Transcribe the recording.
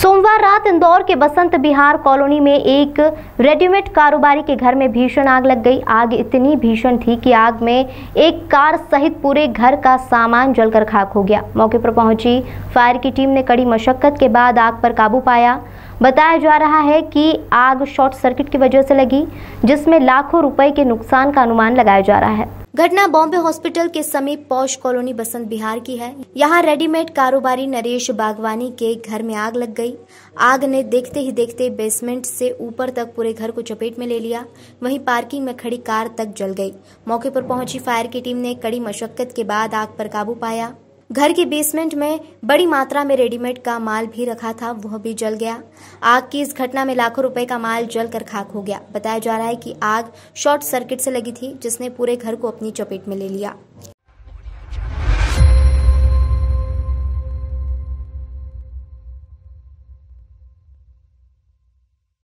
सोमवार रात इंदौर के बसंत बिहार कॉलोनी में एक रेडीमेड कारोबारी के घर में भीषण आग लग गई आग इतनी भीषण थी कि आग में एक कार सहित पूरे घर का सामान जलकर खाक हो गया मौके पर पहुंची फायर की टीम ने कड़ी मशक्कत के बाद आग पर काबू पाया बताया जा रहा है कि आग शॉर्ट सर्किट की वजह से लगी जिसमें लाखों रुपए के नुकसान का अनुमान लगाया जा रहा है घटना बॉम्बे हॉस्पिटल के समीप पौष कॉलोनी बसंत बिहार की है यहाँ रेडीमेड कारोबारी नरेश बागवानी के घर में आग लग गई आग ने देखते ही देखते बेसमेंट से ऊपर तक पूरे घर को चपेट में ले लिया वहीं पार्किंग में खड़ी कार तक जल गई मौके पर पहुंची फायर की टीम ने कड़ी मशक्कत के बाद आग पर काबू पाया घर के बेसमेंट में बड़ी मात्रा में रेडीमेड का माल भी रखा था वह भी जल गया आग की इस घटना में लाखों रुपए का माल जलकर खाक हो गया बताया जा रहा है कि आग शॉर्ट सर्किट से लगी थी जिसने पूरे घर को अपनी चपेट में ले लिया